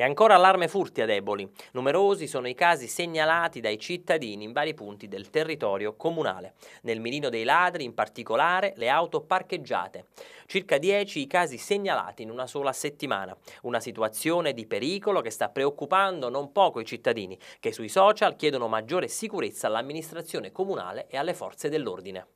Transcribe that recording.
E ancora allarme furti a deboli. Numerosi sono i casi segnalati dai cittadini in vari punti del territorio comunale. Nel mirino dei ladri, in particolare, le auto parcheggiate. Circa 10 i casi segnalati in una sola settimana. Una situazione di pericolo che sta preoccupando non poco i cittadini, che sui social chiedono maggiore sicurezza all'amministrazione comunale e alle forze dell'ordine.